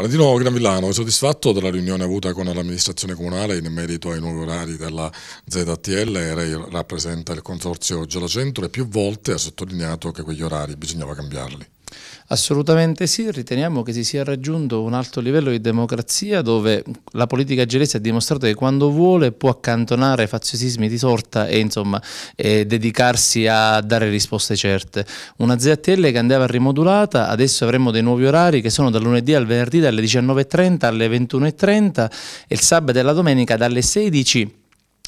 Valentino Granvillano, è soddisfatto della riunione avuta con l'amministrazione comunale in merito ai nuovi orari della ZTL? Lei rappresenta il consorzio Gelacentro e più volte ha sottolineato che quegli orari bisognava cambiarli. Assolutamente sì, riteniamo che si sia raggiunto un alto livello di democrazia dove la politica gelese ha dimostrato che quando vuole può accantonare faziosismi di sorta e insomma eh, dedicarsi a dare risposte certe. Una ZTL che andava rimodulata, adesso avremo dei nuovi orari che sono dal lunedì al venerdì dalle 19.30 alle 21.30 e il sabato e la domenica dalle 16.00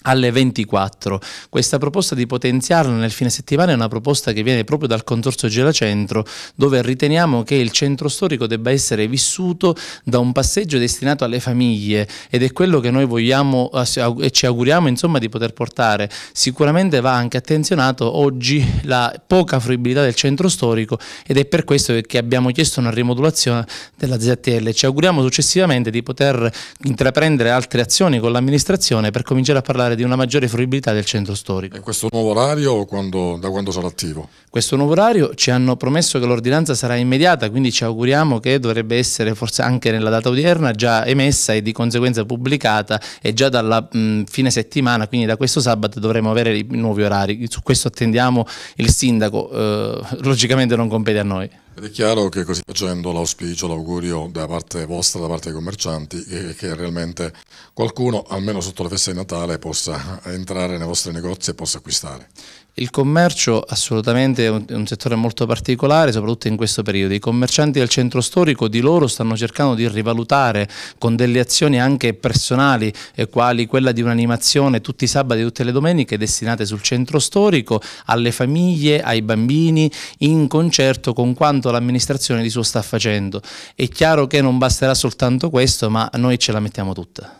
alle 24. Questa proposta di potenziarla nel fine settimana è una proposta che viene proprio dal Consorzio Centro, dove riteniamo che il centro storico debba essere vissuto da un passeggio destinato alle famiglie ed è quello che noi vogliamo e ci auguriamo insomma, di poter portare. Sicuramente va anche attenzionato oggi la poca fruibilità del centro storico ed è per questo che abbiamo chiesto una rimodulazione della ZTL. Ci auguriamo successivamente di poter intraprendere altre azioni con l'amministrazione per cominciare a parlare parlare di una maggiore fruibilità del centro storico. E questo nuovo orario quando, da quando sarà attivo? Questo nuovo orario ci hanno promesso che l'ordinanza sarà immediata, quindi ci auguriamo che dovrebbe essere forse anche nella data odierna già emessa e di conseguenza pubblicata e già dalla mh, mm, fine settimana, quindi da questo sabato dovremo avere i nuovi orari. Su questo attendiamo il sindaco, eh, logicamente non compete a noi. Ed è chiaro che così facendo l'auspicio, l'augurio da parte vostra, da parte dei commercianti, che, che, realmente qualcuno, almeno sotto la festa di Natale, possa entrare nei vostri negozi e possa acquistare. Il commercio assolutamente è un, è un settore molto particolare, soprattutto in questo periodo. I commercianti del centro storico di loro stanno cercando di rivalutare con delle azioni anche personali, eh, quali quella di un'animazione tutti i sabati e tutte le domeniche destinate sul centro storico, alle famiglie, ai bambini, in concerto con quanto quanto l'amministrazione di suo sta facendo. È chiaro che non basterà soltanto questo, ma noi ce la mettiamo tutta.